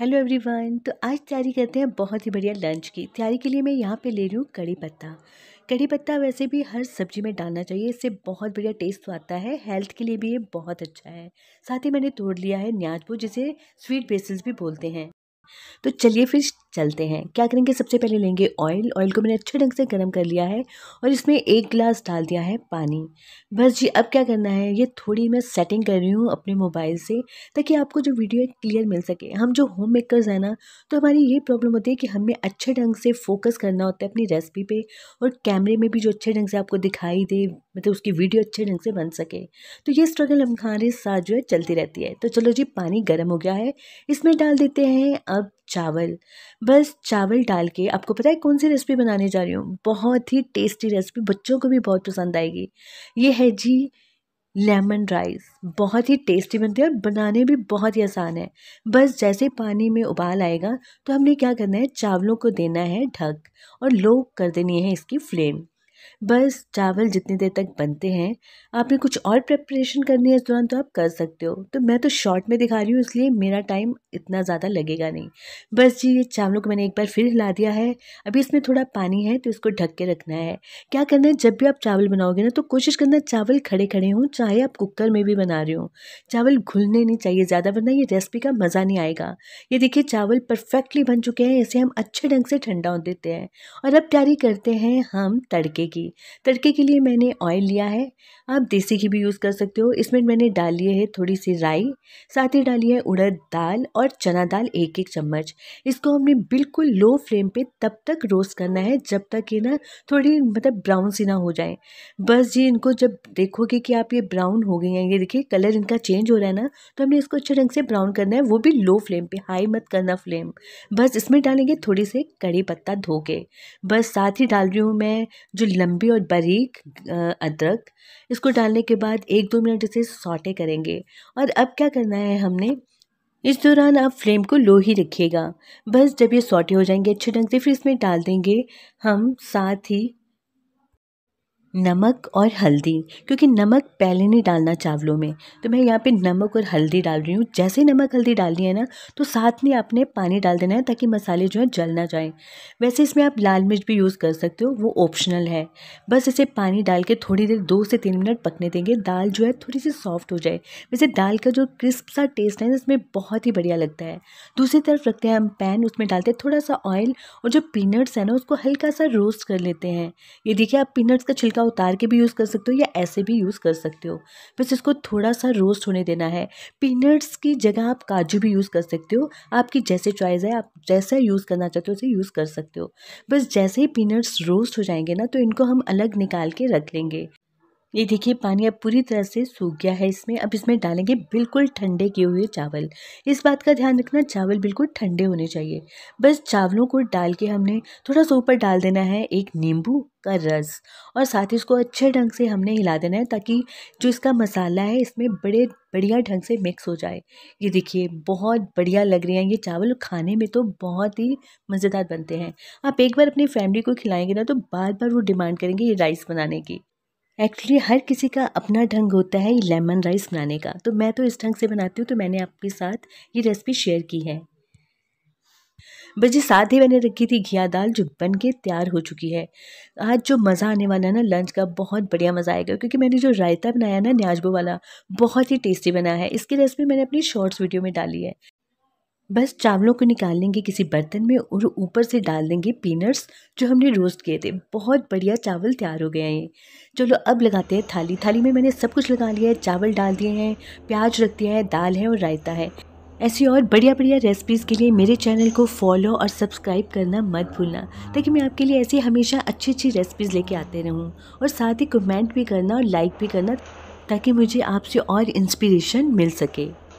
hello everyone तो आज तैयारी करते हैं बहुत ही बढ़िया लंच की तैयारी के लिए मैं यहाँ पे ले रही हूँ कड़ी पत्ता कड़ी पत्ता वैसे भी हर सब्जी में डालना चाहिए इससे बहुत बढ़िया टेस्ट तो आता है हेल्थ के लिए भी ये बहुत अच्छा है साथ ही मैंने तोड़ लिया है न्याजपू जिसे स्वीट बेसिस भी बोलते हैं तो चलिए फिर चलते हैं क्या करेंगे सबसे पहले लेंगे ऑयल ऑयल को मैंने अच्छे ढंग से गर्म कर लिया है और इसमें एक गिलास डाल दिया है पानी बस जी अब क्या करना है ये थोड़ी मैं सेटिंग कर रही हूँ अपने मोबाइल से ताकि आपको जो वीडियो है क्लियर मिल सके हम जो होम मेकर्स हैं ना तो हमारी ये प्रॉब्लम होती है कि हमें अच्छे ढंग से फोकस करना होता है अपनी रेसिपी पर और कैमरे में भी जो अच्छे ढंग से आपको दिखाई दे मतलब उसकी वीडियो अच्छे ढंग से बन सके तो ये स्ट्रगल हमारे साथ जो है चलती रहती है तो चलो जी पानी गर्म हो गया है इसमें डाल देते हैं अब चावल बस चावल डाल के आपको पता है कौन सी रेसिपी बनाने जा रही हूँ बहुत ही टेस्टी रेसिपी बच्चों को भी बहुत पसंद आएगी ये है जी लेमन राइस बहुत ही टेस्टी बनती है और बनाने भी बहुत ही आसान है बस जैसे पानी में उबाल आएगा तो हमने क्या करना है चावलों को देना है ढक और लो कर देनी है इसकी फ्लेम बस चावल जितनी देर तक बनते हैं आपने कुछ और प्रेपरेशन करनी है इस दौरान तो आप कर सकते हो तो मैं तो शॉर्ट में दिखा रही हूँ इसलिए मेरा टाइम इतना ज़्यादा लगेगा नहीं बस जी ये चावलों को मैंने एक बार फिर हिला दिया है अभी इसमें थोड़ा पानी है तो इसको ढक के रखना है क्या करना है जब भी आप चावल बनाओगे ना तो कोशिश करना चावल खड़े खड़े हों चाहे आप कुकर में भी बना रहे हो चावल घुलने नहीं चाहिए ज़्यादा वरना ये रेसिपी का मज़ा नहीं आएगा ये देखिए चावल परफेक्टली बन चुके हैं इसे हम अच्छे ढंग से ठंडा हो देते हैं और अब तैयारी करते हैं हम तड़के की तड़के के लिए मैंने ऑयल लिया है आप देसी घी भी यूज़ कर सकते हो इसमें मैंने लिए है थोड़ी सी राई साथ ही डाली है उड़द दाल और चना दाल एक एक चम्मच इसको हमने बिल्कुल लो फ्लेम पे तब तक रोस्ट करना है जब तक ये ना थोड़ी मतलब ब्राउन सी ना हो जाए बस ये इनको जब देखोगे कि आप ये ब्राउन हो गई हैं ये देखिए कलर इनका चेंज हो रहा है ना तो हमने इसको अच्छे ढंग से ब्राउन करना है वो भी लो फ्लेम पे हाई मत करना फ्लेम बस इसमें डालेंगे थोड़ी से कड़ी पत्ता धो के बस साथ ही डाल रही हूँ मैं जो लंबी लंबी और बारीक अदरक इसको डालने के बाद एक दो मिनट इसे सॉटे करेंगे और अब क्या करना है हमने इस दौरान आप फ्लेम को लो ही रखिएगा बस जब ये सॉटे हो जाएंगे अच्छे ढंग से फिर इसमें डाल देंगे हम साथ ही नमक और हल्दी क्योंकि नमक पहले नहीं डालना चावलों में तो मैं यहाँ पे नमक और हल्दी डाल रही हूँ जैसे ही नमक हल्दी डालनी है ना तो साथ में आपने पानी डाल देना है ताकि मसाले जो है जल ना जाएँ वैसे इसमें आप लाल मिर्च भी यूज़ कर सकते हो वो ऑप्शनल है बस इसे पानी डाल के थोड़ी देर दो से तीन मिनट पकने देंगे दाल जो है थोड़ी सी सॉफ्ट हो जाए वैसे दाल का जो क्रिस्प सा टेस्ट है इसमें बहुत ही बढ़िया लगता है दूसरी तरफ रखते हैं हम पैन उसमें डालते हैं थोड़ा सा ऑयल और जो पीनट्स है ना उसको हल्का सा रोस्ट कर लेते हैं ये देखिए आप पीनट्स का छिलका का उतार के भी यूज़ कर सकते हो या ऐसे भी यूज़ कर सकते हो बस इसको थोड़ा सा रोस्ट होने देना है पीनट्स की जगह आप काजू भी यूज़ कर सकते हो आपकी जैसे चॉइस है आप जैसा यूज़ करना चाहते हो उसे यूज़ कर सकते हो बस जैसे ही पीनट्स रोस्ट हो जाएंगे ना तो इनको हम अलग निकाल के रख लेंगे ये देखिए पानी अब पूरी तरह से सूख गया है इसमें अब इसमें डालेंगे बिल्कुल ठंडे किए हुए चावल इस बात का ध्यान रखना चावल बिल्कुल ठंडे होने चाहिए बस चावलों को डाल के हमने थोड़ा सा ऊपर डाल देना है एक नींबू का रस और साथ ही इसको अच्छे ढंग से हमने हिला देना है ताकि जो इसका मसाला है इसमें बड़े बढ़िया ढंग से मिक्स हो जाए ये देखिए बहुत बढ़िया लग रही हैं ये चावल खाने में तो बहुत ही मज़ेदार बनते हैं आप एक बार अपनी फैमिली को खिलाएंगे ना तो बार बार वो डिमांड करेंगे ये राइस बनाने की एक्चुअली हर किसी का अपना ढंग होता है लेमन राइस बनाने का तो मैं तो इस ढंग से बनाती हूँ तो मैंने आपके साथ ये रेसिपी शेयर की है बस जी साथ ही मैंने रखी थी घिया दाल जो बन के तैयार हो चुकी है आज जो मज़ा आने वाला है ना लंच का बहुत बढ़िया मज़ा आएगा क्योंकि मैंने जो रायता बनाया ना न्याजबो वाला बहुत ही टेस्टी बना है इसकी रेसिपी मैंने अपनी शॉर्ट्स वीडियो में डाली है बस चावलों को निकाल लेंगे किसी बर्तन में और ऊपर से डाल देंगे पीनट्स जो हमने रोस्ट किए थे बहुत बढ़िया चावल तैयार हो गए हैं चलो अब लगाते हैं थाली थाली में मैंने सब कुछ लगा लिया है चावल डाल दिए हैं प्याज रख दिया है दाल है और रायता है ऐसी और बढ़िया बढ़िया रेसिपीज़ के लिए मेरे चैनल को फॉलो और सब्सक्राइब करना मत भूलना ताकि मैं आपके लिए ऐसी हमेशा अच्छी अच्छी रेसिपीज़ लेके आते रहूँ और साथ ही कमेंट भी करना और लाइक भी करना ताकि मुझे आपसे और इंस्पिरेशन मिल सके